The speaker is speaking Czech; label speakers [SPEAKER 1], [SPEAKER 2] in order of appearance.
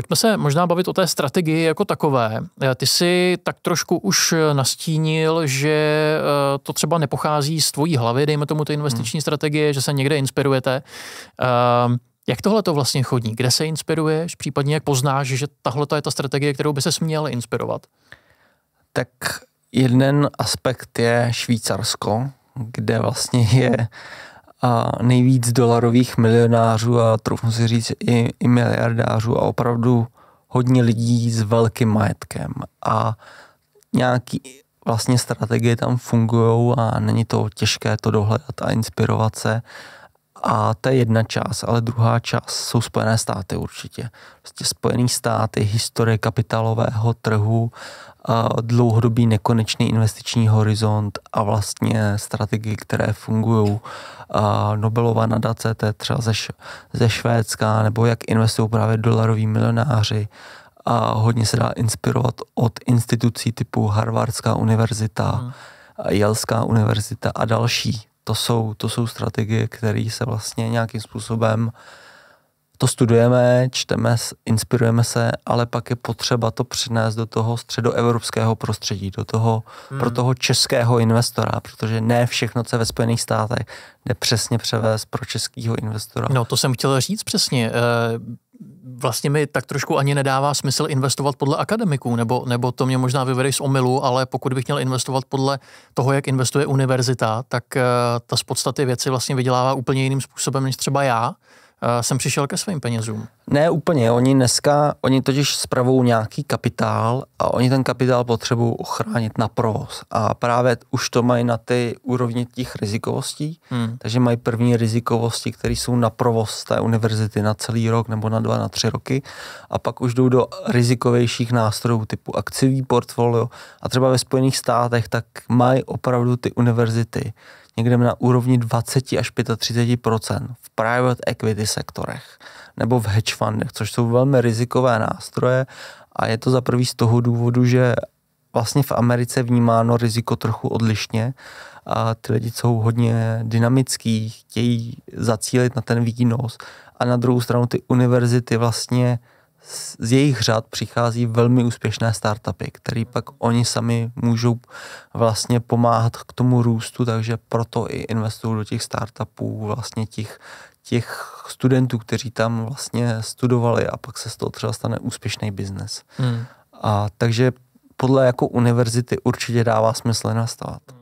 [SPEAKER 1] Pojďme se možná bavit o té strategii jako takové. Eh, ty si tak trošku už eh, nastínil, že eh, to třeba nepochází z tvojí hlavy, dejme tomu ty investiční hmm. strategie, že se někde inspirujete. Jak tohle to vlastně chodí? Kde se inspiruješ? Případně jak poznáš, že tahle je ta strategie, kterou by se směl inspirovat?
[SPEAKER 2] Tak jeden aspekt je Švýcarsko, kde vlastně je a nejvíc dolarových milionářů a troufnu si říct i, i miliardářů a opravdu hodně lidí s velkým majetkem a nějaký vlastně strategie tam fungují a není to těžké to dohledat a inspirovat se a to je jedna část, ale druhá část jsou Spojené státy určitě. Prostě Spojené státy, historie kapitálového trhu, eh, dlouhodobý nekonečný investiční horizont a vlastně strategie, které fungují. Eh, Nobelová nadace, to je třeba ze, ze Švédska, nebo jak investují právě dolaroví milionáři. A hodně se dá inspirovat od institucí typu Harvardská univerzita, hmm. Jelská univerzita a další to jsou, to jsou strategie, které se vlastně nějakým způsobem to studujeme, čteme, inspirujeme se, ale pak je potřeba to přinést do toho středoevropského prostředí, do toho, hmm. pro toho českého investora, protože ne všechno, co je ve Spojených státech, jde přesně převést pro českého investora.
[SPEAKER 1] No to jsem chtěl říct přesně. Eh, vlastně mi tak trošku ani nedává smysl investovat podle akademiků, nebo, nebo to mě možná vyvede z omilu, ale pokud bych měl investovat podle toho, jak investuje univerzita, tak eh, ta z podstaty věci vlastně vydělává úplně jiným způsobem než třeba já jsem eh, přišel ke svým penězům.
[SPEAKER 2] Ne úplně, oni dneska, oni totiž spravou nějaký kapitál a oni ten kapitál potřebují ochránit na provoz. A právě už to mají na ty úrovni těch rizikovostí, hmm. takže mají první rizikovosti, které jsou na provoz té univerzity na celý rok nebo na dva, na tři roky. A pak už jdou do rizikovějších nástrojů typu akciový portfolio. A třeba ve Spojených státech tak mají opravdu ty univerzity někde na úrovni 20 až 35 v private equity sektorech nebo v hedge fundech, což jsou velmi rizikové nástroje a je to za prvý z toho důvodu, že vlastně v Americe vnímáno riziko trochu odlišně a ty lidi jsou hodně dynamický, chtějí zacílit na ten výnos a na druhou stranu ty univerzity vlastně z jejich řad přichází velmi úspěšné startupy, které pak oni sami můžou vlastně pomáhat k tomu růstu, takže proto i investují do těch startupů vlastně těch, těch studentů, kteří tam vlastně studovali a pak se z toho třeba stane úspěšný biznes. Hmm. A takže podle jako univerzity určitě dává smysl investovat. Hmm.